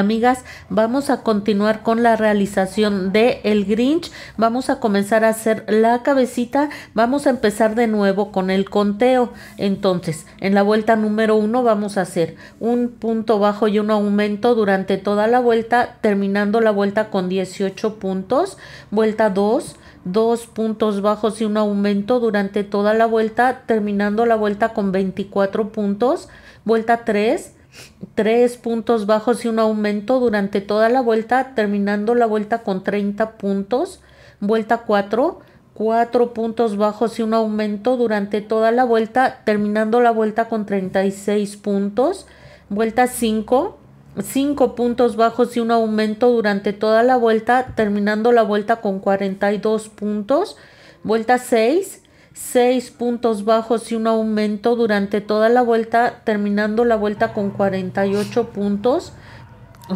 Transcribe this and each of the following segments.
Amigas, vamos a continuar con la realización de El Grinch. Vamos a comenzar a hacer la cabecita. Vamos a empezar de nuevo con el conteo. Entonces, en la vuelta número uno vamos a hacer un punto bajo y un aumento durante toda la vuelta, terminando la vuelta con 18 puntos. Vuelta dos, dos puntos bajos y un aumento durante toda la vuelta, terminando la vuelta con 24 puntos, vuelta 3, 3 puntos bajos y un aumento durante toda la vuelta, terminando la vuelta con 30 puntos. Vuelta 4, 4 puntos bajos y un aumento durante toda la vuelta, terminando la vuelta con 36 puntos. Vuelta 5, 5 puntos bajos y un aumento durante toda la vuelta, terminando la vuelta con 42 puntos. Vuelta 6, 6 puntos bajos y un aumento durante toda la vuelta, terminando la vuelta con 48 puntos.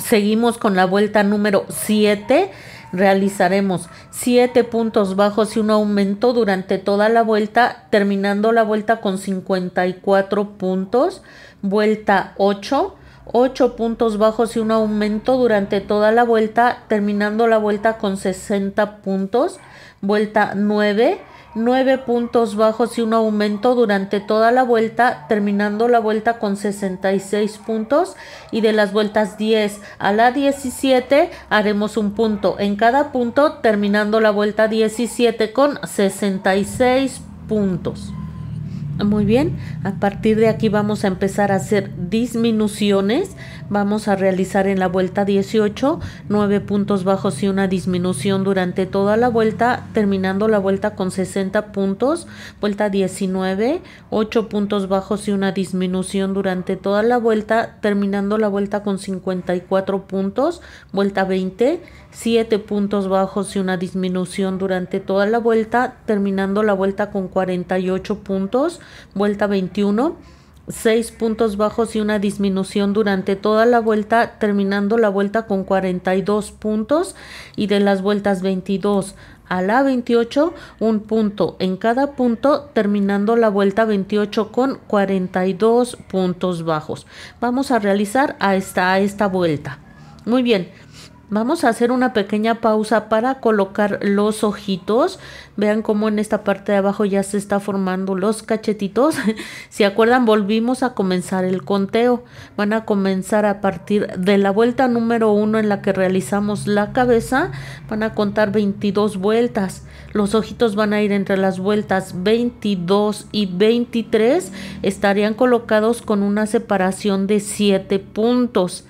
Seguimos con la vuelta número 7. Realizaremos 7 puntos bajos y un aumento durante toda la vuelta, terminando la vuelta con 54 puntos. Vuelta 8. 8 puntos bajos y un aumento durante toda la vuelta, terminando la vuelta con 60 puntos. Vuelta 9. 9 puntos bajos y un aumento durante toda la vuelta, terminando la vuelta con 66 puntos y de las vueltas 10 a la 17 haremos un punto en cada punto, terminando la vuelta 17 con 66 puntos. Muy bien, a partir de aquí vamos a empezar a hacer disminuciones Vamos a realizar en la vuelta 18 9 puntos bajos y una disminución durante toda la vuelta, terminando la vuelta con 60 puntos. Vuelta 19, 8 puntos bajos y una disminución durante toda la vuelta, terminando la vuelta con 54 puntos. Vuelta 20, 7 puntos bajos y una disminución durante toda la vuelta, terminando la vuelta con 48 puntos. Vuelta 21 6 puntos bajos y una disminución durante toda la vuelta, terminando la vuelta con 42 puntos y de las vueltas 22 a la 28 un punto en cada punto terminando la vuelta 28 con 42 puntos bajos vamos a realizar a esta, esta vuelta muy bien Vamos a hacer una pequeña pausa para colocar los ojitos. Vean cómo en esta parte de abajo ya se está formando los cachetitos. si acuerdan, volvimos a comenzar el conteo. Van a comenzar a partir de la vuelta número 1 en la que realizamos la cabeza. Van a contar 22 vueltas. Los ojitos van a ir entre las vueltas 22 y 23. Estarían colocados con una separación de 7 puntos.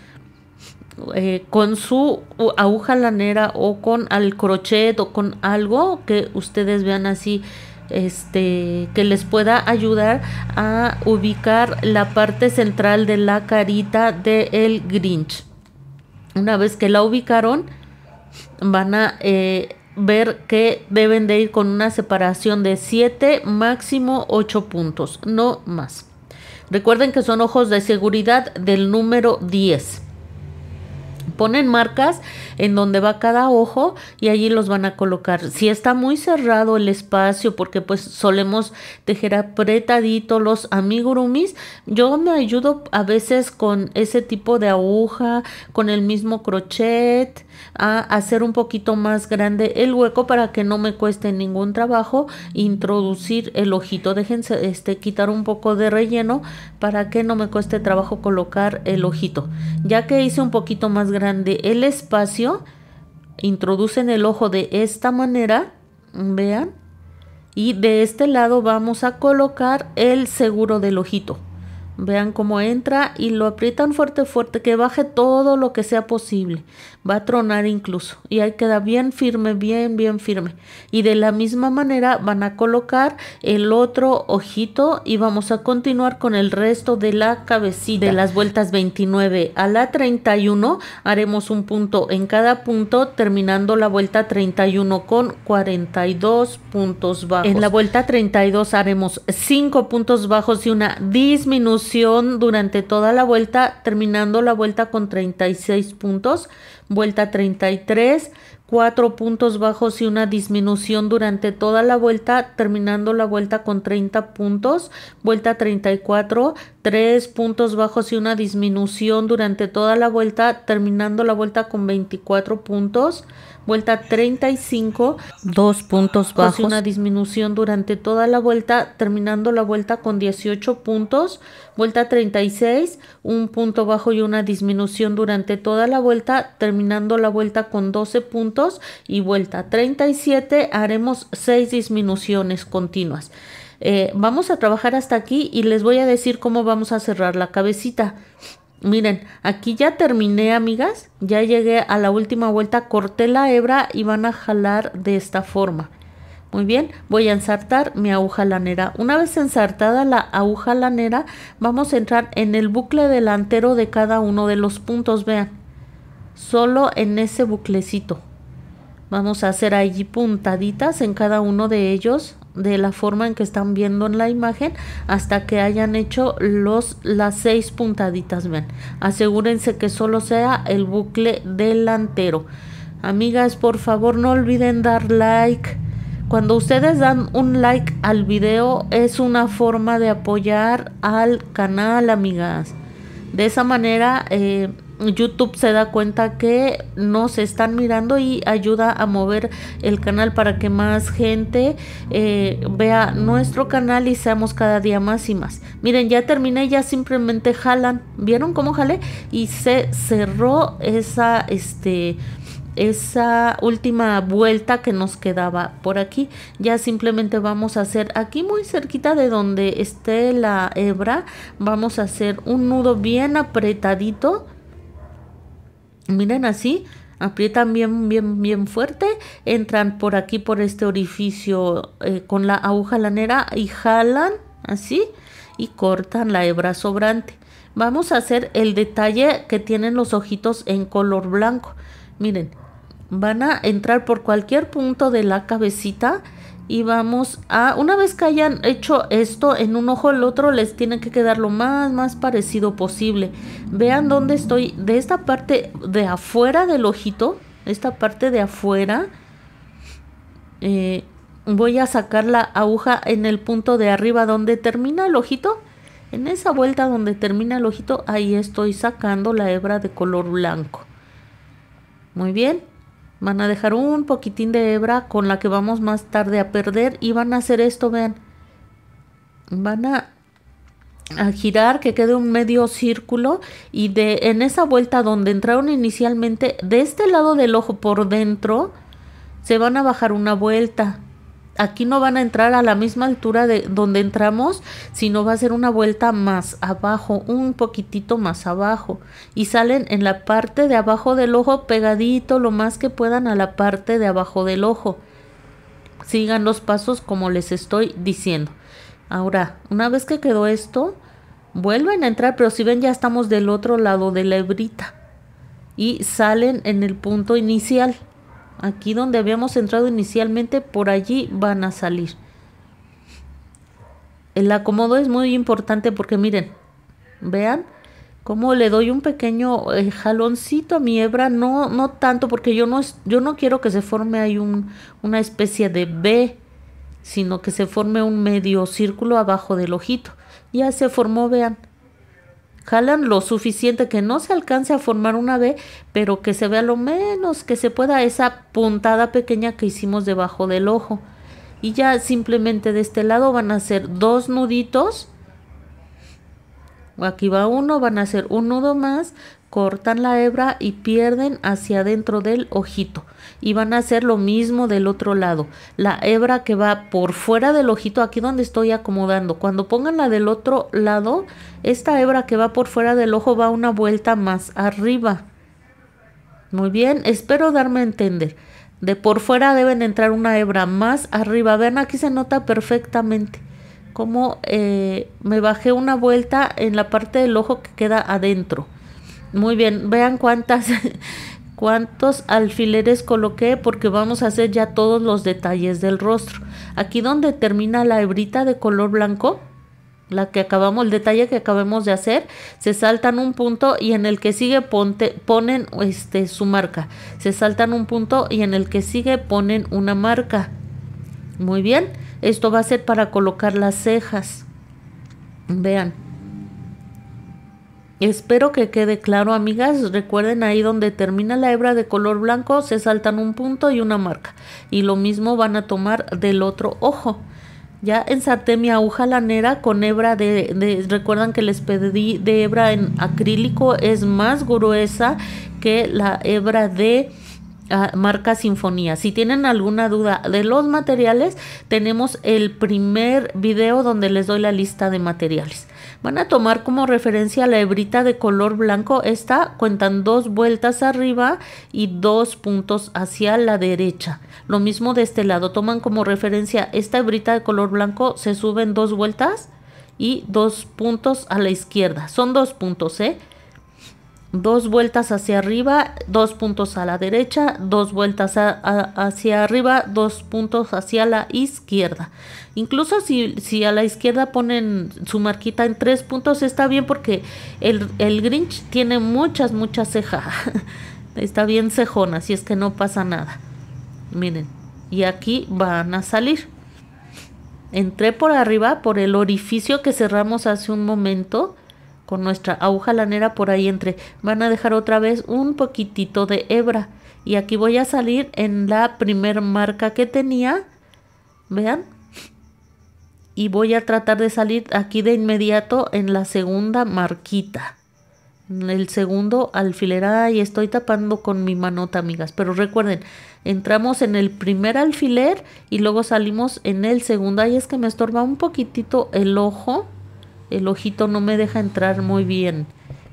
Eh, con su aguja lanera o con al crochet o con algo que ustedes vean así este que les pueda ayudar a ubicar la parte central de la carita del Grinch. Una vez que la ubicaron, van a eh, ver que deben de ir con una separación de 7, máximo 8 puntos, no más. Recuerden que son ojos de seguridad del número 10 ponen marcas en donde va cada ojo y allí los van a colocar. Si está muy cerrado el espacio, porque pues solemos tejer apretadito los amigurumis, yo me ayudo a veces con ese tipo de aguja, con el mismo crochet, a hacer un poquito más grande el hueco para que no me cueste ningún trabajo introducir el ojito. Déjense este, quitar un poco de relleno para que no me cueste trabajo colocar el ojito. Ya que hice un poquito más grande de el espacio, introducen el ojo de esta manera, vean, y de este lado vamos a colocar el seguro del ojito. Vean cómo entra y lo aprietan fuerte, fuerte, que baje todo lo que sea posible. Va a tronar incluso. Y ahí queda bien firme, bien, bien firme. Y de la misma manera van a colocar el otro ojito y vamos a continuar con el resto de la cabecita. De las vueltas 29 a la 31 haremos un punto en cada punto, terminando la vuelta 31 con 42 puntos bajos. En la vuelta 32 haremos 5 puntos bajos y una disminución durante toda la vuelta, terminando la vuelta con 36 puntos, vuelta 33, 4 puntos bajos y una disminución durante toda la vuelta, terminando la vuelta con 30 puntos, vuelta 34, tres puntos bajos y una disminución durante toda la vuelta, terminando la vuelta con 24 puntos. Vuelta 35, dos puntos bajos y una disminución durante toda la vuelta, terminando la vuelta con 18 puntos. Vuelta 36, un punto bajo y una disminución durante toda la vuelta, terminando la vuelta con 12 puntos. Y vuelta 37, haremos seis disminuciones continuas. Eh, vamos a trabajar hasta aquí y les voy a decir cómo vamos a cerrar la cabecita. Miren, aquí ya terminé, amigas. Ya llegué a la última vuelta, corté la hebra y van a jalar de esta forma. Muy bien, voy a ensartar mi aguja lanera. Una vez ensartada la aguja lanera, vamos a entrar en el bucle delantero de cada uno de los puntos, vean. Solo en ese buclecito. Vamos a hacer allí puntaditas en cada uno de ellos de la forma en que están viendo en la imagen hasta que hayan hecho los las seis puntaditas ven asegúrense que solo sea el bucle delantero amigas por favor no olviden dar like cuando ustedes dan un like al video es una forma de apoyar al canal amigas de esa manera eh, YouTube se da cuenta que nos están mirando y ayuda a mover el canal para que más gente eh, vea nuestro canal y seamos cada día más y más. Miren, ya terminé, ya simplemente jalan. ¿Vieron cómo jalé? Y se cerró esa, este, esa última vuelta que nos quedaba por aquí. Ya simplemente vamos a hacer aquí muy cerquita de donde esté la hebra. Vamos a hacer un nudo bien apretadito miren así, aprietan bien, bien, bien fuerte, entran por aquí, por este orificio eh, con la aguja lanera y jalan así y cortan la hebra sobrante. Vamos a hacer el detalle que tienen los ojitos en color blanco. Miren, van a entrar por cualquier punto de la cabecita y vamos a, una vez que hayan hecho esto en un ojo, el otro les tiene que quedar lo más, más parecido posible. Vean dónde estoy, de esta parte de afuera del ojito, esta parte de afuera, eh, voy a sacar la aguja en el punto de arriba donde termina el ojito. En esa vuelta donde termina el ojito, ahí estoy sacando la hebra de color blanco. Muy bien. Van a dejar un poquitín de hebra con la que vamos más tarde a perder y van a hacer esto, vean. Van a, girar, que quede un medio círculo y de en esa vuelta donde entraron inicialmente, de este lado del ojo por dentro, se van a bajar una vuelta aquí no van a entrar a la misma altura de donde entramos, sino va a ser una vuelta más abajo, un poquitito más abajo. Y salen en la parte de abajo del ojo pegadito lo más que puedan a la parte de abajo del ojo. Sigan los pasos como les estoy diciendo. Ahora, una vez que quedó esto, vuelven a entrar, pero si ven ya estamos del otro lado de la hebrita. Y salen en el punto inicial. Aquí donde habíamos entrado inicialmente, por allí van a salir. El acomodo es muy importante porque miren, vean cómo le doy un pequeño eh, jaloncito a mi hebra, no, no tanto porque yo no, yo no quiero que se forme ahí un, una especie de B, sino que se forme un medio círculo abajo del ojito. Ya se formó, vean. Jalan lo suficiente que no se alcance a formar una V, pero que se vea lo menos que se pueda esa puntada pequeña que hicimos debajo del ojo. Y ya simplemente de este lado van a hacer dos nuditos. Aquí va uno, van a hacer un nudo más, cortan la hebra y pierden hacia adentro del ojito. Y van a hacer lo mismo del otro lado. La hebra que va por fuera del ojito, aquí donde estoy acomodando. Cuando pongan la del otro lado, esta hebra que va por fuera del ojo va una vuelta más arriba. Muy bien, espero darme a entender. De por fuera deben entrar una hebra más arriba. Vean, aquí se nota perfectamente cómo eh, me bajé una vuelta en la parte del ojo que queda adentro. Muy bien, vean cuántas, cuántos alfileres coloqué porque vamos a hacer ya todos los detalles del rostro. Aquí donde termina la hebrita de color blanco, la que acabamos, el detalle que acabamos de hacer, se saltan un punto y en el que sigue ponen este, su marca. Se saltan un punto y en el que sigue ponen una marca. Muy bien, esto va a ser para colocar las cejas. Vean. Espero que quede claro, amigas. Recuerden ahí donde termina la hebra de color blanco, se saltan un punto y una marca. Y lo mismo van a tomar del otro ojo. Ya ensarté mi aguja lanera con hebra de, de recuerdan que les pedí de hebra en acrílico, es más gruesa que la hebra de Ah, marca Sinfonía. Si tienen alguna duda de los materiales, tenemos el primer video donde les doy la lista de materiales. Van a tomar como referencia la hebrita de color blanco. Esta cuentan dos vueltas arriba y dos puntos hacia la derecha. Lo mismo de este lado. Toman como referencia esta hebrita de color blanco. Se suben dos vueltas y dos puntos a la izquierda. Son dos puntos, ¿eh? dos vueltas hacia arriba, dos puntos a la derecha, dos vueltas hacia arriba, dos puntos hacia la izquierda. Incluso si, a la izquierda ponen su marquita en tres puntos, está bien porque el, el Grinch tiene muchas, muchas cejas. está bien cejona, así es que no pasa nada. Miren, y aquí van a salir. Entré por arriba por el orificio que cerramos hace un momento con nuestra aguja lanera por ahí entre. Van a dejar otra vez un poquitito de hebra. Y aquí voy a salir en la primer marca que tenía. Vean. Y voy a tratar de salir aquí de inmediato en la segunda marquita. En el segundo alfiler. Ahí estoy tapando con mi manota, amigas. Pero recuerden, entramos en el primer alfiler y luego salimos en el segundo. Ahí es que me estorba un poquitito el ojo el ojito no me deja entrar muy bien.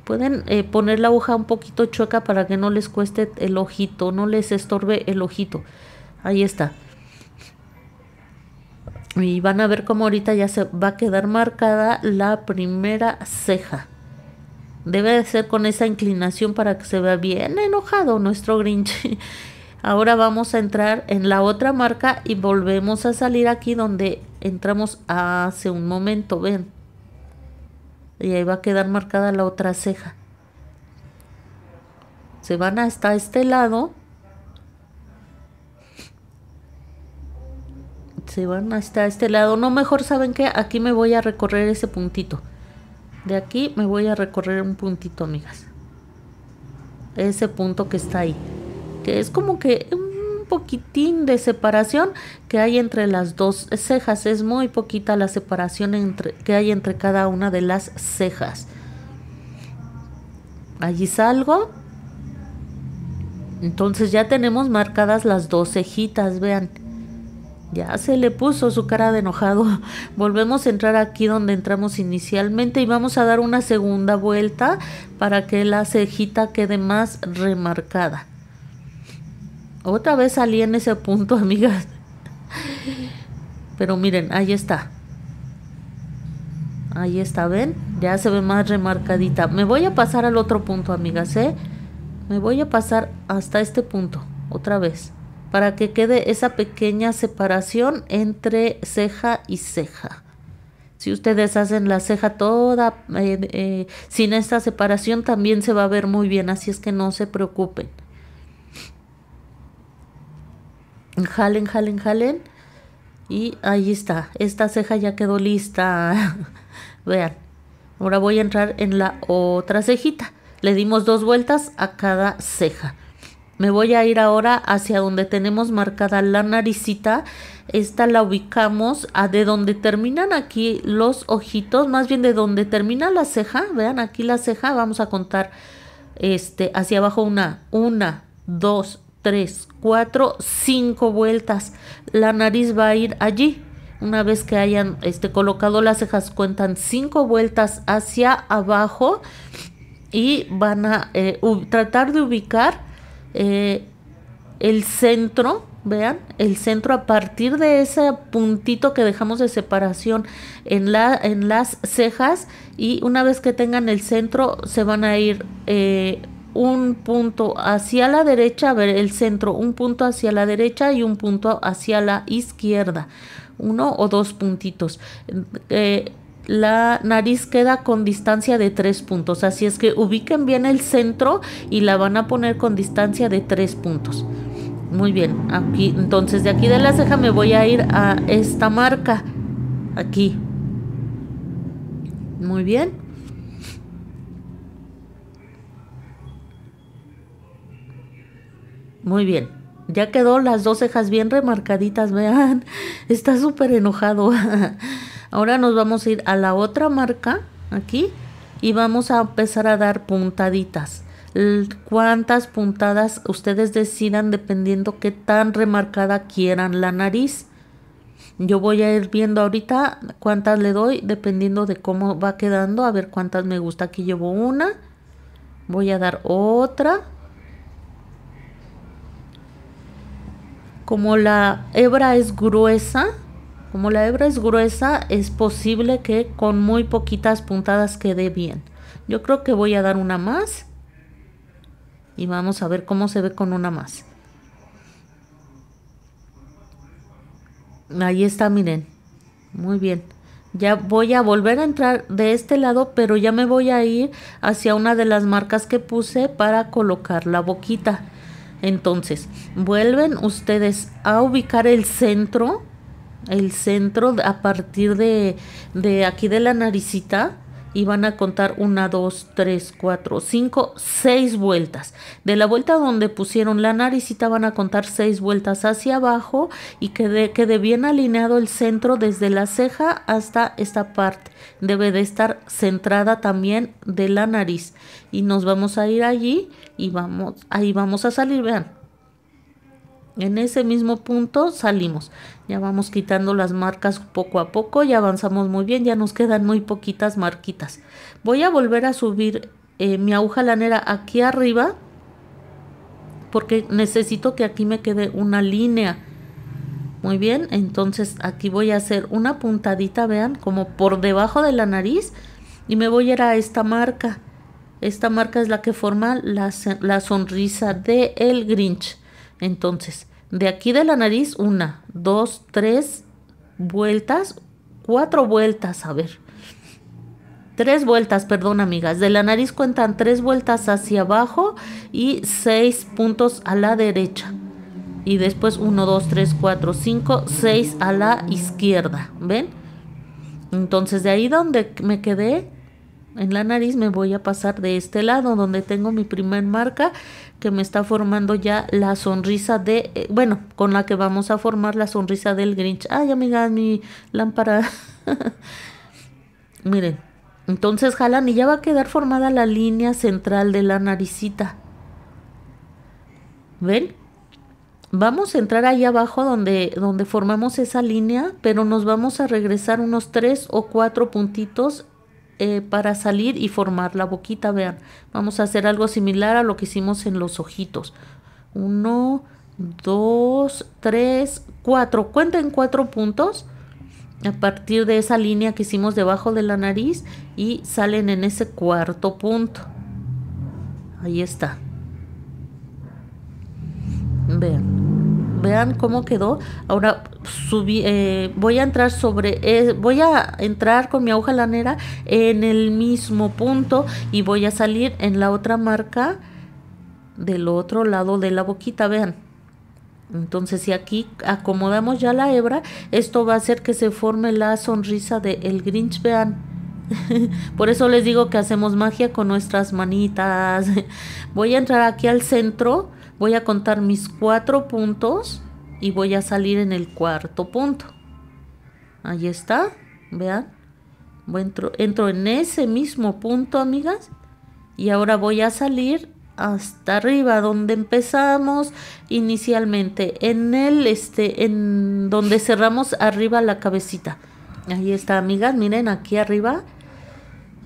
Pueden eh, poner la hoja un poquito chueca para que no les cueste el ojito, no les estorbe el ojito. Ahí está. Y van a ver cómo ahorita ya se va a quedar marcada la primera ceja. Debe de ser con esa inclinación para que se vea bien enojado nuestro Grinch. Ahora vamos a entrar en la otra marca y volvemos a salir aquí donde entramos hace un momento. Ven y ahí va a quedar marcada la otra ceja. Se van hasta este lado. Se van hasta este lado. No, mejor saben que aquí me voy a recorrer ese puntito. De aquí me voy a recorrer un puntito, amigas. Ese punto que está ahí. Que es como que poquitín de separación que hay entre las dos cejas. Es muy poquita la separación entre, que hay entre cada una de las cejas. Allí salgo. Entonces ya tenemos marcadas las dos cejitas, vean. Ya se le puso su cara de enojado. Volvemos a entrar aquí donde entramos inicialmente y vamos a dar una segunda vuelta para que la cejita quede más remarcada. Otra vez salí en ese punto, amigas. Pero miren, ahí está. Ahí está, ¿ven? Ya se ve más remarcadita. Me voy a pasar al otro punto, amigas, ¿eh? Me voy a pasar hasta este punto, otra vez. Para que quede esa pequeña separación entre ceja y ceja. Si ustedes hacen la ceja toda eh, eh, sin esta separación, también se va a ver muy bien. Así es que no se preocupen. Jalen, jalen, jalen. Y ahí está. Esta ceja ya quedó lista. Vean. Ahora voy a entrar en la otra cejita. Le dimos dos vueltas a cada ceja. Me voy a ir ahora hacia donde tenemos marcada la naricita. Esta la ubicamos a de donde terminan aquí los ojitos, más bien de donde termina la ceja. Vean aquí la ceja, vamos a contar este hacia abajo una, una, dos, 3, 4, 5 vueltas. La nariz va a ir allí. Una vez que hayan este, colocado las cejas, cuentan 5 vueltas hacia abajo y van a eh, tratar de ubicar eh, el centro, vean, el centro a partir de ese puntito que dejamos de separación en, la, en las cejas y una vez que tengan el centro se van a ir eh, un punto hacia la derecha, a ver el centro, un punto hacia la derecha y un punto hacia la izquierda, uno o dos puntitos. Eh, la nariz queda con distancia de tres puntos, así es que ubiquen bien el centro y la van a poner con distancia de tres puntos. Muy bien, aquí, entonces de aquí de la ceja me voy a ir a esta marca, aquí. Muy bien Muy bien. Ya quedó las dos cejas bien remarcaditas, vean. Está súper enojado. Ahora nos vamos a ir a la otra marca, aquí, y vamos a empezar a dar puntaditas. Cuántas puntadas ustedes decidan dependiendo qué tan remarcada quieran la nariz. Yo voy a ir viendo ahorita cuántas le doy dependiendo de cómo va quedando. A ver cuántas me gusta. Aquí llevo una. Voy a dar otra. como la hebra es gruesa, como la hebra es gruesa, es posible que con muy poquitas puntadas quede bien. Yo creo que voy a dar una más. Y vamos a ver cómo se ve con una más. Ahí está, miren. Muy bien. Ya voy a volver a entrar de este lado, pero ya me voy a ir hacia una de las marcas que puse para colocar la boquita. Entonces, vuelven ustedes a ubicar el centro, el centro a partir de, de aquí de la naricita y van a contar una, dos, tres, cuatro, cinco, seis vueltas. De la vuelta donde pusieron la naricita van a contar seis vueltas hacia abajo y quede, quede bien alineado el centro desde la ceja hasta esta parte. Debe de estar centrada también de la nariz. Y nos vamos a ir allí y vamos, ahí vamos a salir, vean. En ese mismo punto salimos. Ya vamos quitando las marcas poco a poco, ya avanzamos muy bien, ya nos quedan muy poquitas marquitas. Voy a volver a subir eh, mi aguja lanera aquí arriba porque necesito que aquí me quede una línea. Muy bien, entonces aquí voy a hacer una puntadita, vean, como por debajo de la nariz y me voy a ir a esta marca. Esta marca es la que forma la, la sonrisa de el Grinch. Entonces, de aquí de la nariz, una, dos, tres vueltas, cuatro vueltas, a ver. Tres vueltas, perdón amigas. De la nariz cuentan tres vueltas hacia abajo y seis puntos a la derecha. Y después uno, dos, tres, cuatro, cinco, seis a la izquierda. ¿Ven? Entonces de ahí donde me quedé, en la nariz me voy a pasar de este lado donde tengo mi primer marca que me está formando ya la sonrisa de, eh, bueno, con la que vamos a formar la sonrisa del Grinch. Ay, amiga, mi lámpara. Miren, entonces jalan y ya va a quedar formada la línea central de la naricita. ¿Ven? Vamos a entrar ahí abajo donde, donde formamos esa línea, pero nos vamos a regresar unos tres o cuatro puntitos eh, para salir y formar la boquita. Vean, vamos a hacer algo similar a lo que hicimos en los ojitos. Uno, dos, tres, cuatro. Cuenten cuatro puntos a partir de esa línea que hicimos debajo de la nariz y salen en ese cuarto punto. Ahí está. Vean vean cómo quedó. Ahora subí, eh, voy a entrar sobre, eh, voy a entrar con mi aguja lanera en el mismo punto y voy a salir en la otra marca del otro lado de la boquita, vean. Entonces si aquí acomodamos ya la hebra, esto va a hacer que se forme la sonrisa de el Grinch, vean. Por eso les digo que hacemos magia con nuestras manitas. Voy a entrar aquí al centro Voy a contar mis cuatro puntos y voy a salir en el cuarto punto. Ahí está, vean. Entro, en ese mismo punto, amigas. Y ahora voy a salir hasta arriba donde empezamos inicialmente en el este en donde cerramos arriba la cabecita ahí está amigas miren aquí arriba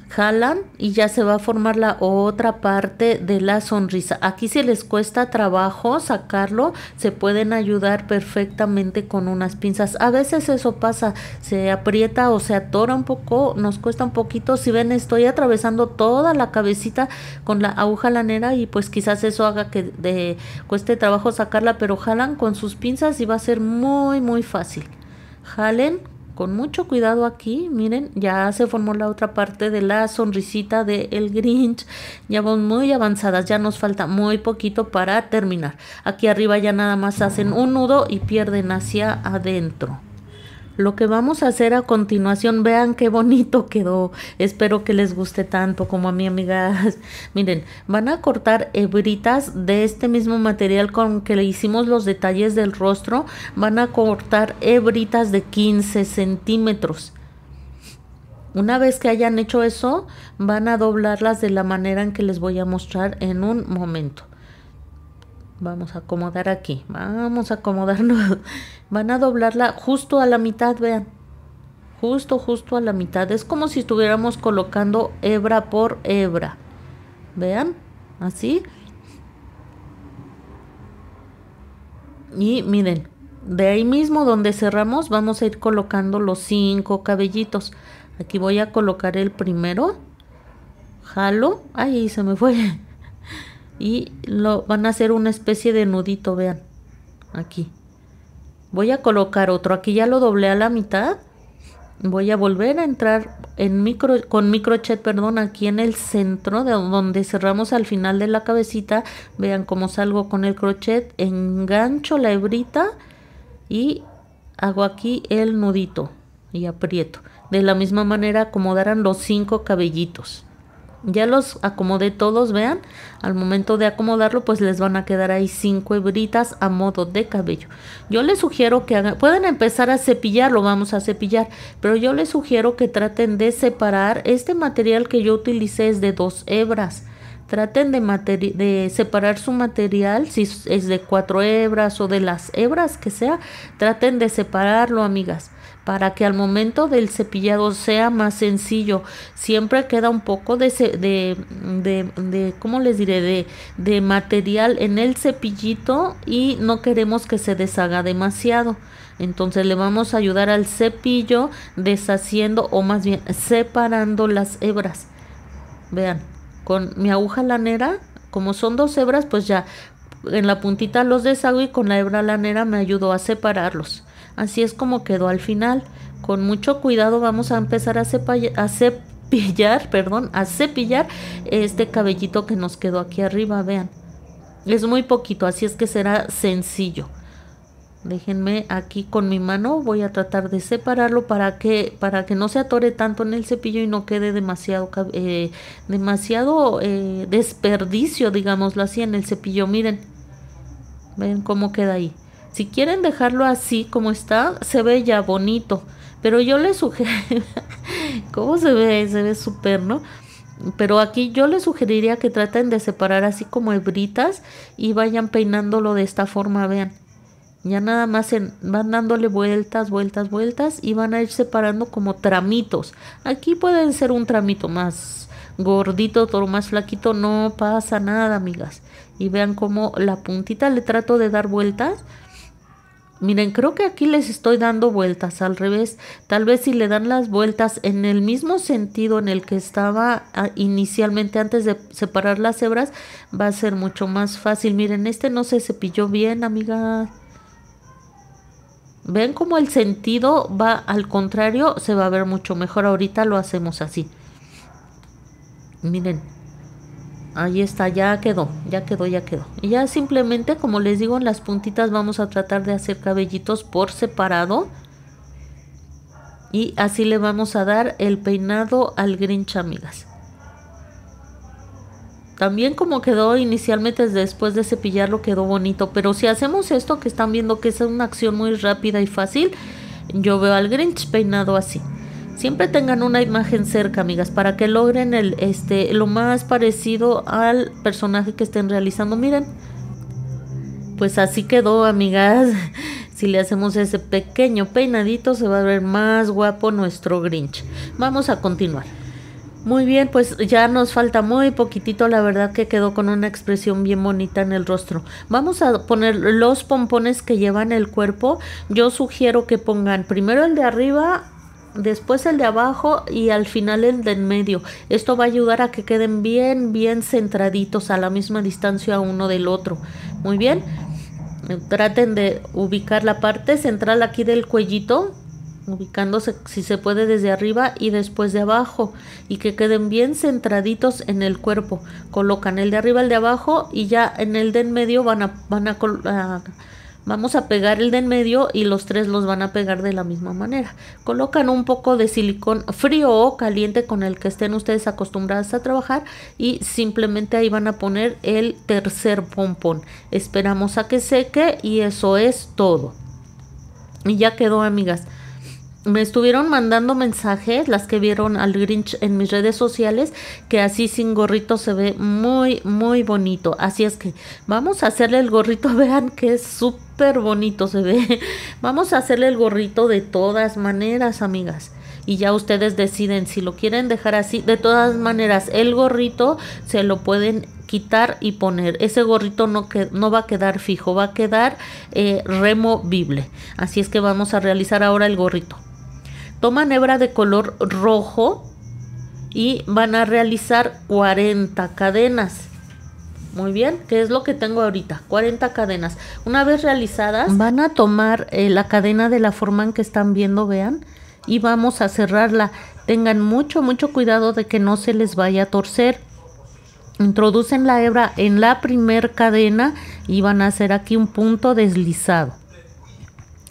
jalan y ya se va a formar la otra parte de la sonrisa. Aquí si les cuesta trabajo sacarlo, se pueden ayudar perfectamente con unas pinzas. A veces eso pasa, se aprieta o se atora un poco, nos cuesta un poquito. Si ven, estoy atravesando toda la cabecita con la aguja lanera y pues quizás eso haga que de, cueste trabajo sacarla, pero jalan con sus pinzas y va a ser muy muy fácil. Jalen con mucho cuidado aquí, miren, ya se formó la otra parte de la sonrisita de El Grinch. Ya vamos muy avanzadas, ya nos falta muy poquito para terminar. Aquí arriba ya nada más hacen un nudo y pierden hacia adentro. Lo que vamos a hacer a continuación, vean qué bonito quedó. Espero que les guste tanto como a mi amiga. Miren, van a cortar hebritas de este mismo material con que le hicimos los detalles del rostro. Van a cortar hebritas de 15 centímetros. Una vez que hayan hecho eso, van a doblarlas de la manera en que les voy a mostrar en un momento. Vamos a acomodar aquí. Vamos a acomodarnos. Van a doblarla justo a la mitad, vean. Justo, justo a la mitad. Es como si estuviéramos colocando hebra por hebra. Vean, así. Y miren, de ahí mismo donde cerramos vamos a ir colocando los cinco cabellitos. Aquí voy a colocar el primero. Jalo. ahí se me fue y lo van a hacer una especie de nudito, vean, aquí. Voy a colocar otro, aquí ya lo doblé a la mitad. Voy a volver a entrar en micro, con crochet perdón, aquí en el centro de donde cerramos al final de la cabecita. Vean cómo salgo con el crochet, engancho la hebrita y hago aquí el nudito y aprieto. De la misma manera acomodarán los cinco cabellitos. Ya los acomodé todos, vean. Al momento de acomodarlo, pues les van a quedar ahí cinco hebritas a modo de cabello. Yo les sugiero que hagan, pueden empezar a cepillarlo, vamos a cepillar, pero yo les sugiero que traten de separar. Este material que yo utilicé es de dos hebras. Traten de, de separar su material, si es de cuatro hebras o de las hebras que sea, traten de separarlo, amigas para que al momento del cepillado sea más sencillo. Siempre queda un poco de, de, de, de les diré? De, de material en el cepillito y no queremos que se deshaga demasiado. Entonces le vamos a ayudar al cepillo deshaciendo o más bien separando las hebras. Vean, con mi aguja lanera, como son dos hebras, pues ya en la puntita los deshago y con la hebra lanera me ayudo a separarlos. Así es como quedó al final. Con mucho cuidado vamos a empezar a, cepillar, perdón, a cepillar este cabellito que nos quedó aquí arriba, vean. Es muy poquito, así es que será sencillo. Déjenme aquí con mi mano, voy a tratar de separarlo para que, para que no se atore tanto en el cepillo y no quede demasiado, eh, demasiado eh, desperdicio, digámoslo así, en el cepillo. Miren, ven cómo queda ahí. Si quieren dejarlo así como está, se ve ya bonito. Pero yo les sugiero, ¿cómo se ve? Se ve súper, ¿no? Pero aquí yo les sugeriría que traten de separar así como hebritas y vayan peinándolo de esta forma, vean. Ya nada más van dándole vueltas, vueltas, vueltas y van a ir separando como tramitos. Aquí pueden ser un tramito más gordito, todo más flaquito, no pasa nada, amigas. Y vean cómo la puntita le trato de dar vueltas Miren, creo que aquí les estoy dando vueltas al revés. Tal vez si le dan las vueltas en el mismo sentido en el que estaba ah, inicialmente antes de separar las hebras, va a ser mucho más fácil. Miren, este no se cepilló bien, amiga. Ven cómo el sentido va al contrario, se va a ver mucho mejor. Ahorita lo hacemos así. Miren. Ahí está, ya quedó, ya quedó, ya quedó. Y ya simplemente, como les digo, en las puntitas vamos a tratar de hacer cabellitos por separado. Y así le vamos a dar el peinado al Grinch, amigas. También como quedó inicialmente después de cepillarlo quedó bonito. Pero si hacemos esto que están viendo que es una acción muy rápida y fácil, yo veo al Grinch peinado así. Siempre tengan una imagen cerca, amigas, para que logren el, este, lo más parecido al personaje que estén realizando. Miren, pues así quedó, amigas. Si le hacemos ese pequeño peinadito, se va a ver más guapo nuestro Grinch. Vamos a continuar. Muy bien, pues ya nos falta muy poquitito, la verdad que quedó con una expresión bien bonita en el rostro. Vamos a poner los pompones que llevan el cuerpo. Yo sugiero que pongan primero el de arriba después el de abajo y al final el de en medio. Esto va a ayudar a que queden bien, bien centraditos a la misma distancia uno del otro. Muy bien. Traten de ubicar la parte central aquí del cuellito, ubicándose si se puede desde arriba y después de abajo y que queden bien centraditos en el cuerpo. Colocan el de arriba, el de abajo y ya en el de en medio van a, van a Vamos a pegar el de en medio y los tres los van a pegar de la misma manera. Colocan un poco de silicón frío o caliente con el que estén ustedes acostumbradas a trabajar y simplemente ahí van a poner el tercer pompón. Esperamos a que seque y eso es todo. Y ya quedó, amigas me estuvieron mandando mensajes, las que vieron al Grinch en mis redes sociales, que así sin gorrito se ve muy, muy bonito. Así es que vamos a hacerle el gorrito, vean que es súper bonito se ve. Vamos a hacerle el gorrito de todas maneras, amigas. Y ya ustedes deciden si lo quieren dejar así. De todas maneras, el gorrito se lo pueden quitar y poner. Ese gorrito no, no va a quedar fijo, va a quedar eh, removible. Así es que vamos a realizar ahora el gorrito. Toman hebra de color rojo y van a realizar 40 cadenas. Muy bien, qué es lo que tengo ahorita, 40 cadenas. Una vez realizadas, van a tomar eh, la cadena de la forma en que están viendo, vean, y vamos a cerrarla. Tengan mucho, mucho cuidado de que no se les vaya a torcer. Introducen la hebra en la primer cadena y van a hacer aquí un punto deslizado.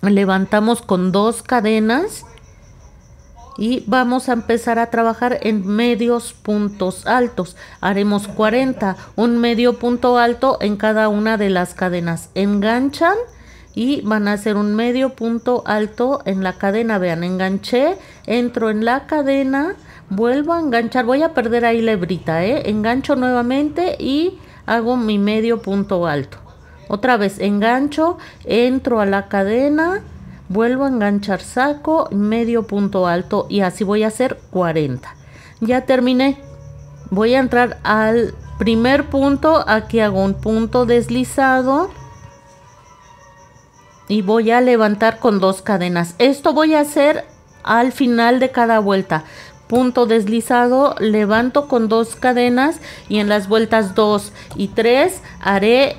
Levantamos con dos cadenas y vamos a empezar a trabajar en medios puntos altos. Haremos 40, un medio punto alto en cada una de las cadenas. Enganchan y van a hacer un medio punto alto en la cadena. Vean, enganché, entro en la cadena, vuelvo a enganchar. Voy a perder ahí la ¿eh? Engancho nuevamente y hago mi medio punto alto. Otra vez, engancho, entro a la cadena vuelvo a enganchar saco, medio punto alto y así voy a hacer 40. Ya terminé. Voy a entrar al primer punto, aquí hago un punto deslizado y voy a levantar con dos cadenas. Esto voy a hacer al final de cada vuelta. Punto deslizado, levanto con dos cadenas y en las vueltas 2 y 3 haré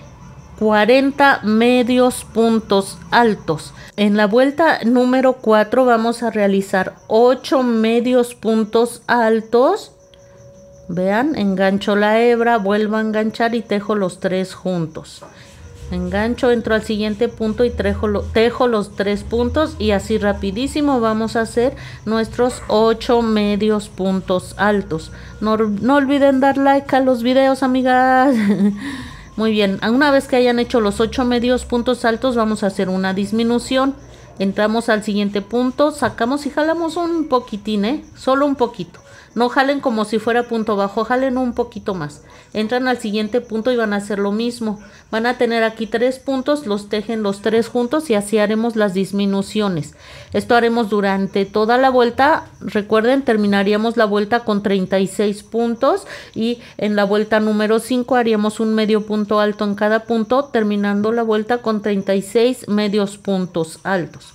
40 medios puntos altos. En la vuelta número 4 vamos a realizar 8 medios puntos altos. Vean, engancho la hebra, vuelvo a enganchar y tejo los tres juntos. Engancho, entro al siguiente punto y tejo, lo, tejo los tres puntos y así rapidísimo vamos a hacer nuestros 8 medios puntos altos. No, no olviden dar like a los videos, amigas. Muy bien, una vez que hayan hecho los 8 medios puntos altos, vamos a hacer una disminución. Entramos al siguiente punto, sacamos y jalamos un poquitín, ¿eh? solo un poquito. No jalen como si fuera punto bajo, jalen un poquito más. Entran al siguiente punto y van a hacer lo mismo. Van a tener aquí tres puntos, los tejen los tres juntos y así haremos las disminuciones. Esto haremos durante toda la vuelta. Recuerden, terminaríamos la vuelta con 36 puntos y en la vuelta número 5 haríamos un medio punto alto en cada punto, terminando la vuelta con 36 medios puntos altos.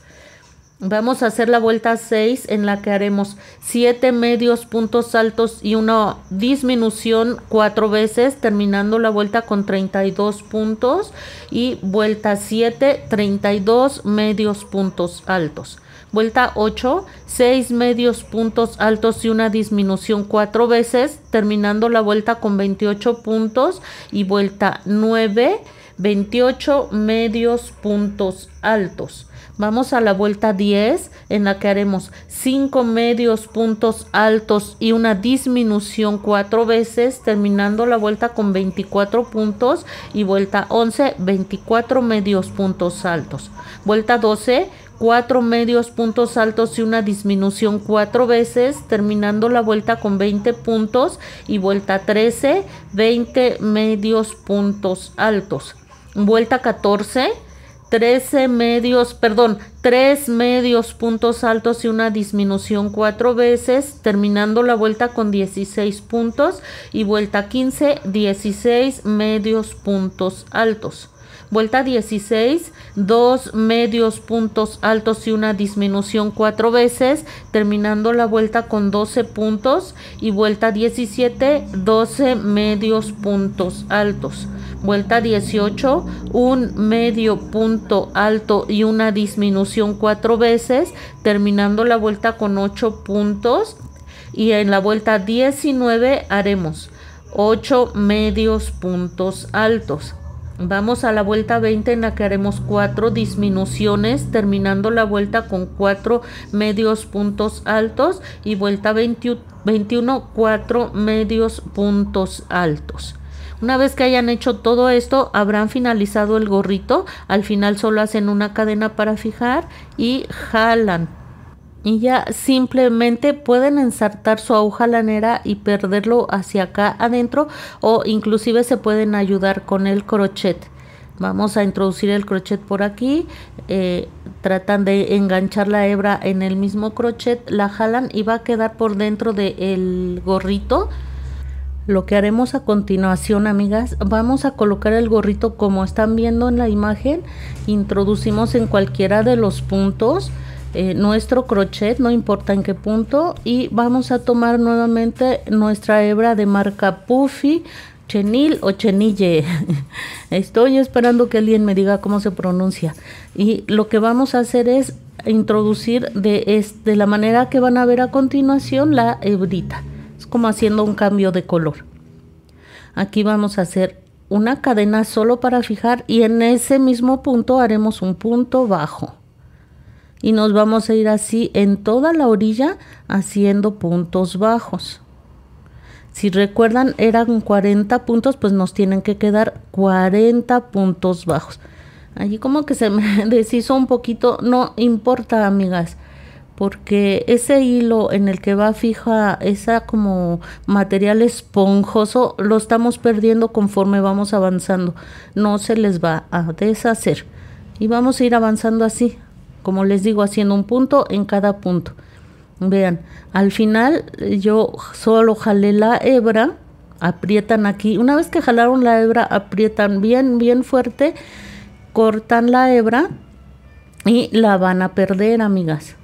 Vamos a hacer la vuelta 6 en la que haremos 7 medios puntos altos y una disminución 4 veces terminando la vuelta con 32 puntos y vuelta 7 32 medios puntos altos. Vuelta 8 6 medios puntos altos y una disminución 4 veces terminando la vuelta con 28 puntos y vuelta 9 28 medios puntos altos Vamos a la vuelta 10 en la que haremos 5 medios puntos altos y una disminución 4 veces, terminando la vuelta con 24 puntos y vuelta 11, 24 medios puntos altos. Vuelta 12, 4 medios puntos altos y una disminución 4 veces, terminando la vuelta con 20 puntos y vuelta 13, 20 medios puntos altos. Vuelta 14 13 medios, perdón, 3 medios puntos altos y una disminución 4 veces, terminando la vuelta con 16 puntos y vuelta 15, 16 medios puntos altos. Vuelta 16, dos medios puntos altos y una disminución cuatro veces, terminando la vuelta con 12 puntos y vuelta 17, 12 medios puntos altos. Vuelta 18, un medio punto alto y una disminución cuatro veces, terminando la vuelta con 8 puntos. Y en la vuelta 19 haremos 8 medios puntos altos. Vamos a la vuelta 20 en la que haremos 4 disminuciones, terminando la vuelta con 4 medios puntos altos y vuelta 21, 4 medios puntos altos. Una vez que hayan hecho todo esto, habrán finalizado el gorrito. Al final solo hacen una cadena para fijar y jalan y ya simplemente pueden ensartar su aguja lanera y perderlo hacia acá adentro o inclusive se pueden ayudar con el crochet vamos a introducir el crochet por aquí eh, tratan de enganchar la hebra en el mismo crochet la jalan y va a quedar por dentro del gorrito lo que haremos a continuación amigas vamos a colocar el gorrito como están viendo en la imagen introducimos en cualquiera de los puntos eh, nuestro crochet, no importa en qué punto, y vamos a tomar nuevamente nuestra hebra de marca Puffy, Chenil o Chenille. Estoy esperando que alguien me diga cómo se pronuncia. Y lo que vamos a hacer es introducir de, de la manera que van a ver a continuación la hebrita. Es como haciendo un cambio de color. Aquí vamos a hacer una cadena solo para fijar y en ese mismo punto haremos un punto bajo y nos vamos a ir así en toda la orilla haciendo puntos bajos. Si recuerdan eran 40 puntos, pues nos tienen que quedar 40 puntos bajos. Allí como que se me deshizo un poquito, no importa amigas, porque ese hilo en el que va fija esa como material esponjoso lo estamos perdiendo conforme vamos avanzando, no se les va a deshacer. Y vamos a ir avanzando así, como les digo, haciendo un punto en cada punto. Vean, al final eh, yo solo jalé la hebra, aprietan aquí. Una vez que jalaron la hebra, aprietan bien, bien fuerte, cortan la hebra y la van a perder, amigas.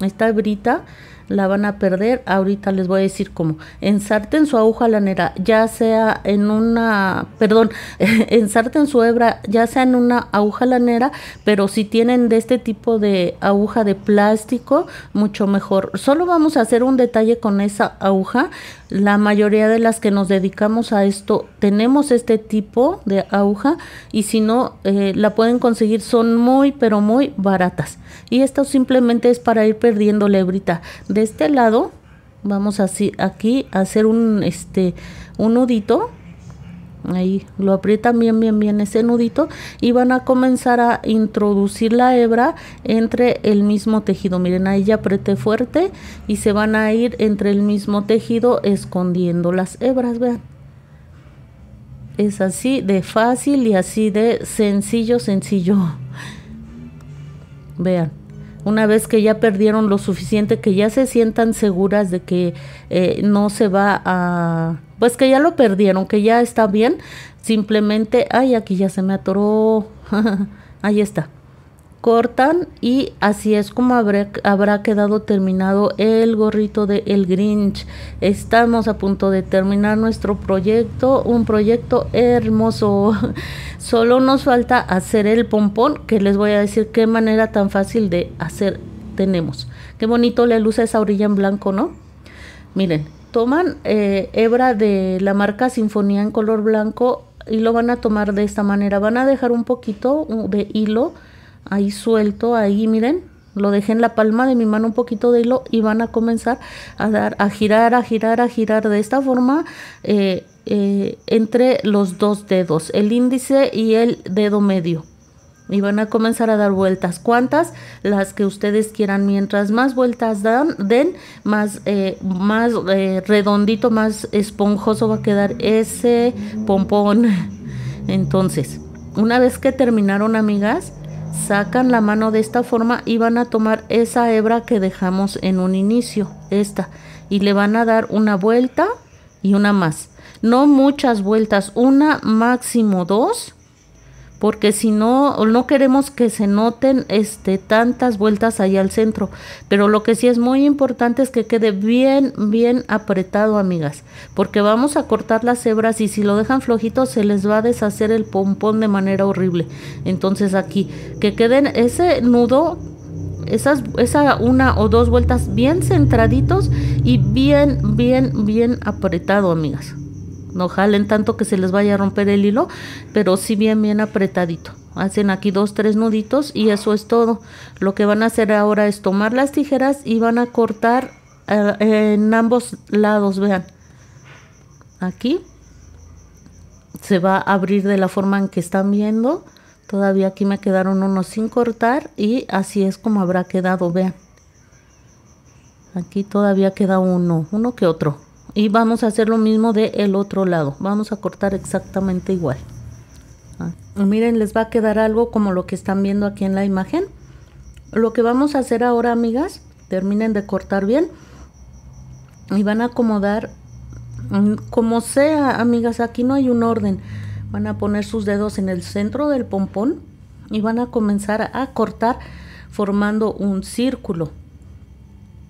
Esta hebrita la van a perder. Ahorita les voy a decir cómo. Ensarten su aguja lanera, ya sea en una, perdón, ensarten su hebra, ya sea en una aguja lanera, pero si tienen de este tipo de aguja de plástico, mucho mejor. Solo vamos a hacer un detalle con esa aguja la mayoría de las que nos dedicamos a esto tenemos este tipo de aguja y si no eh, la pueden conseguir son muy pero muy baratas y esto simplemente es para ir perdiendo la hebrita de este lado vamos así aquí a hacer un este un nudito Ahí lo aprietan bien, bien, bien ese nudito y van a comenzar a introducir la hebra entre el mismo tejido. Miren, ahí ya apreté fuerte y se van a ir entre el mismo tejido escondiendo las hebras, vean. Es así de fácil y así de sencillo, sencillo. Vean una vez que ya perdieron lo suficiente, que ya se sientan seguras de que eh, no se va a, pues que ya lo perdieron, que ya está bien, simplemente, ay, aquí ya se me atoró, ahí está cortan y así es como habrá, quedado terminado el gorrito de El Grinch. Estamos a punto de terminar nuestro proyecto, un proyecto hermoso. Solo nos falta hacer el pompón, que les voy a decir qué manera tan fácil de hacer tenemos. Qué bonito le luce esa orilla en blanco, ¿no? Miren, toman eh, hebra de la marca Sinfonía en color blanco y lo van a tomar de esta manera. Van a dejar un poquito uh, de hilo ahí suelto, ahí miren, lo dejé en la palma de mi mano un poquito de hilo y van a comenzar a dar, a girar, a girar, a girar de esta forma eh, eh, entre los dos dedos, el índice y el dedo medio. Y van a comenzar a dar vueltas. ¿Cuántas? Las que ustedes quieran. Mientras más vueltas dan, den, más, eh, más redondito, más esponjoso va a quedar ese pompón. Entonces, una vez que terminaron, amigas, sacan la mano de esta forma y van a tomar esa hebra que dejamos en un inicio, esta, y le van a dar una vuelta y una más. No muchas vueltas, una máximo dos porque si no, no queremos que se noten este, tantas vueltas ahí al centro. Pero lo que sí es muy importante es que quede bien, bien apretado, amigas, porque vamos a cortar las hebras y si lo dejan flojito se les va a deshacer el pompón de manera horrible. Entonces aquí, que queden ese nudo esas, esa una o dos vueltas bien centraditos y bien, bien, bien apretado, amigas no jalen tanto que se les vaya a romper el hilo, pero sí bien, bien apretadito. Hacen aquí dos, tres nuditos y eso es todo. Lo que van a hacer ahora es tomar las tijeras y van a cortar eh, en ambos lados, vean. Aquí se va a abrir de la forma en que están viendo. Todavía aquí me quedaron unos sin cortar y así es como habrá quedado, vean. Aquí todavía queda uno, uno que otro y vamos a hacer lo mismo del el otro lado vamos a cortar exactamente igual ah, miren les va a quedar algo como lo que están viendo aquí en la imagen lo que vamos a hacer ahora amigas terminen de cortar bien y van a acomodar mm, como sea amigas aquí no hay un orden van a poner sus dedos en el centro del pompón y van a comenzar a cortar formando un círculo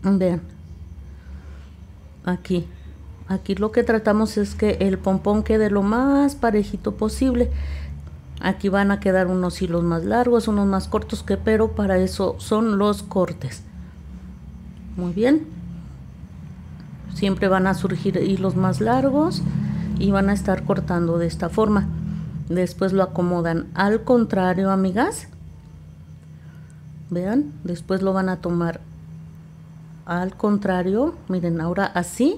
vean aquí Aquí lo que tratamos es que el pompón quede lo más parejito posible. Aquí van a quedar unos hilos más largos, unos más cortos, que pero para eso son los cortes. Muy bien. Siempre van a surgir hilos más largos y van a estar cortando de esta forma. Después lo acomodan al contrario, amigas. Vean, después lo van a tomar al contrario. Miren, ahora así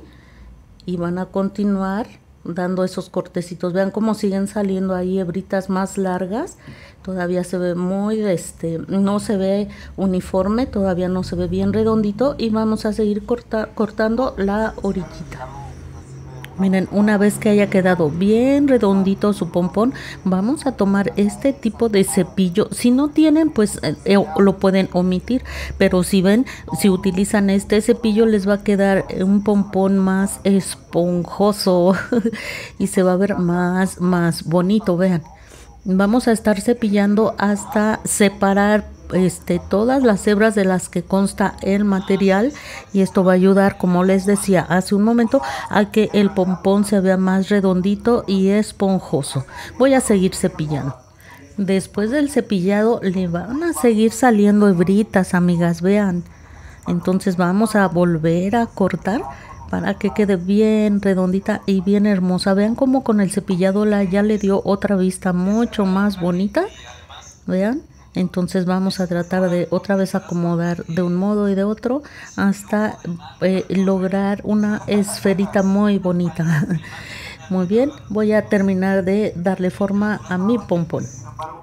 y van a continuar dando esos cortecitos. Vean cómo siguen saliendo ahí hebritas más largas. Todavía se ve muy, este, no se ve uniforme, todavía no se ve bien redondito y vamos a seguir cortando la orillita. Miren, una vez que haya quedado bien redondito su pompón, vamos a tomar este tipo de cepillo. Si no tienen, pues eh, eh, lo pueden omitir, pero si ven, si utilizan este cepillo les va a quedar eh, un pompón más esponjoso y se va a ver más, más bonito, vean. Vamos a estar cepillando hasta separar este, todas las hebras de las que consta el material y esto va a ayudar, como les decía hace un momento, a que el pompón se vea más redondito y esponjoso. Voy a seguir cepillando. Después del cepillado le van a seguir saliendo hebritas, amigas, vean. Entonces vamos a volver a cortar para que quede bien redondita y bien hermosa. Vean cómo con el cepillado la ya le dio otra vista mucho más bonita. Vean. Entonces vamos a tratar de otra vez acomodar de un modo y de otro hasta eh, lograr una esferita muy bonita. Muy bien, voy a terminar de darle forma a mi pompón.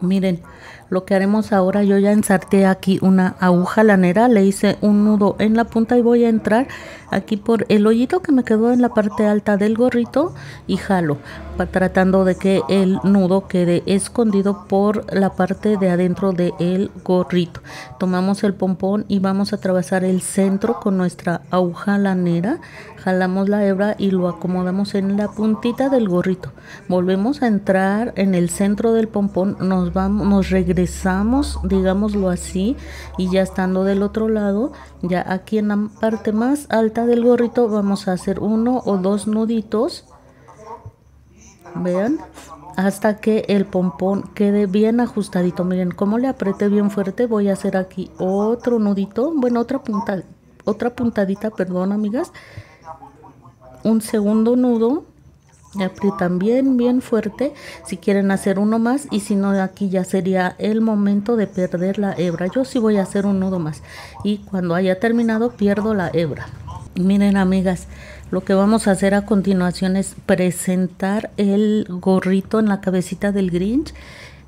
Miren, lo que haremos ahora, yo ya ensarté aquí una aguja lanera, le hice un nudo en la punta y voy a entrar aquí por el hoyito que me quedó en la parte alta del gorrito y jalo tratando de que el nudo quede escondido por la parte de adentro del gorrito. Tomamos el pompón y vamos a atravesar el centro con nuestra aguja lanera. Jalamos la hebra y lo acomodamos en la puntita del gorrito. Volvemos a entrar en el centro del pompón, nos, vamos, regresamos, digámoslo así, y ya estando del otro lado, ya aquí en la parte más alta del gorrito vamos a hacer uno o dos nuditos vean, hasta que el pompón quede bien ajustadito. Miren, como le apreté bien fuerte, voy a hacer aquí otro nudito, bueno, otra punta, otra puntadita, perdón, amigas. Un segundo nudo, aprietan bien, bien fuerte. Si quieren hacer uno más y si no, aquí ya sería el momento de perder la hebra. Yo sí voy a hacer un nudo más y cuando haya terminado pierdo la hebra. Miren, amigas, lo que vamos a hacer a continuación es presentar el gorrito en la cabecita del Grinch.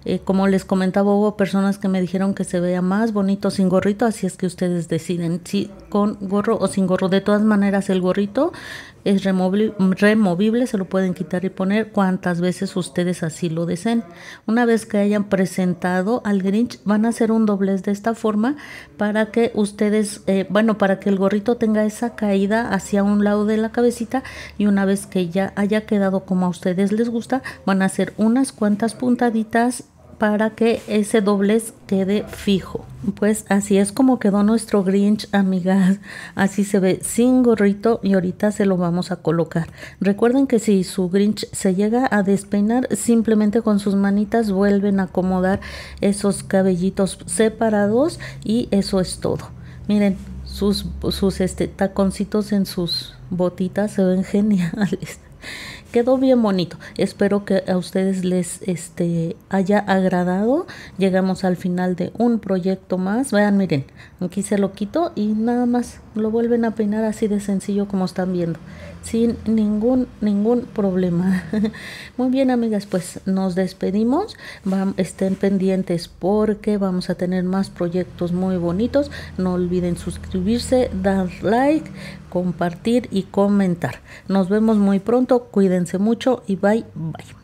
Eh, como les comentaba, hubo personas que me dijeron que se vea más bonito sin gorrito, así es que ustedes deciden si con gorro o sin gorro. De todas maneras, el gorrito es removible, se lo pueden quitar y poner cuantas veces ustedes así lo deseen. Una vez que hayan presentado al Grinch, van a hacer un doblez de esta forma para que ustedes, eh, bueno, para que el gorrito tenga esa caída hacia un lado de la cabecita y una vez que ya haya quedado como a ustedes les gusta, van a hacer unas cuantas puntaditas para que ese doblez quede fijo. Pues así es como quedó nuestro Grinch, amigas. Así se ve sin gorrito y ahorita se lo vamos a colocar. Recuerden que si su Grinch se llega a despeinar, simplemente con sus manitas vuelven a acomodar esos cabellitos separados y eso es todo. Miren, sus, sus este, taconcitos en sus botitas se ven geniales quedó bien bonito. Espero que a ustedes les este, haya agradado. Llegamos al final de un proyecto más. Vean, miren, aquí se lo quito y nada más lo vuelven a peinar así de sencillo como están viendo, sin ningún, ningún problema. Muy bien, amigas, pues nos despedimos. estén pendientes porque vamos a tener más proyectos muy bonitos. No olviden suscribirse, dar like, compartir y comentar. Nos vemos muy pronto. Cuídense mucho y bye bye.